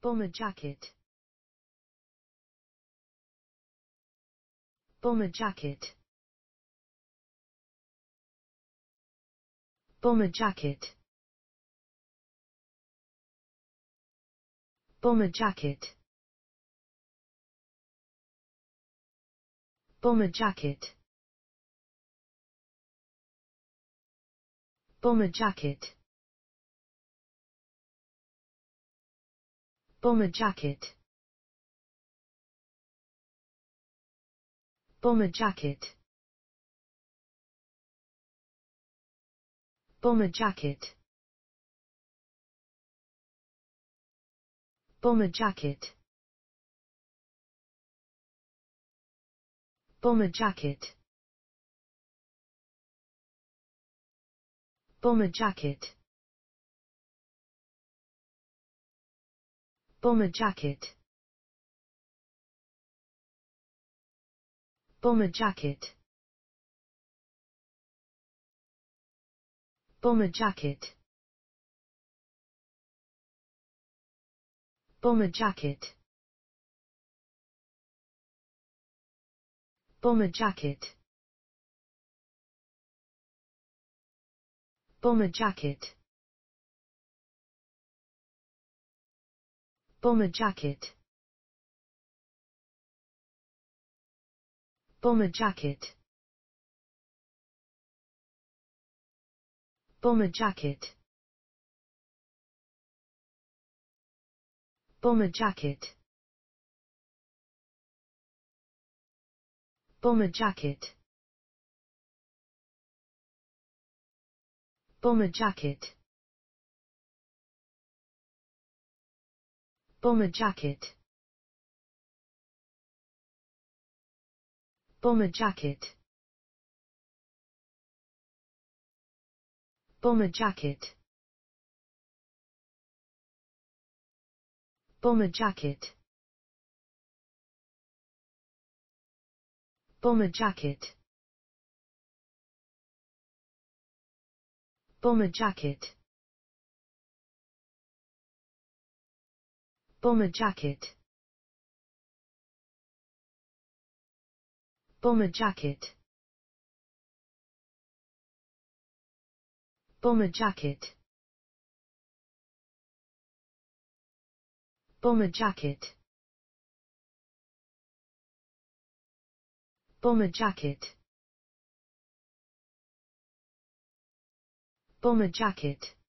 Bomber jacket. Bomber jacket. Bomber jacket. Bomber jacket. Bomber jacket. Bomber jacket. Bomber jacket. Bomber jacket. Bomber jacket. Bomber jacket. Bomber jacket. Bomber jacket. Bomber jacket. Bomber jacket. Bomber jacket. Bomber jacket. Bomber jacket. Bomber jacket. Bomber jacket. Bomber jacket. Bomber jacket. Bomber jacket. Bomber jacket. Bomber jacket. Bomber jacket. Bomber jacket. Bomber jacket. Bomber jacket. Bomber jacket. Bomber jacket. Bomber jacket. Bomber jacket. Bomber jacket. Bomber jacket. Bomber jacket. Bomber jacket.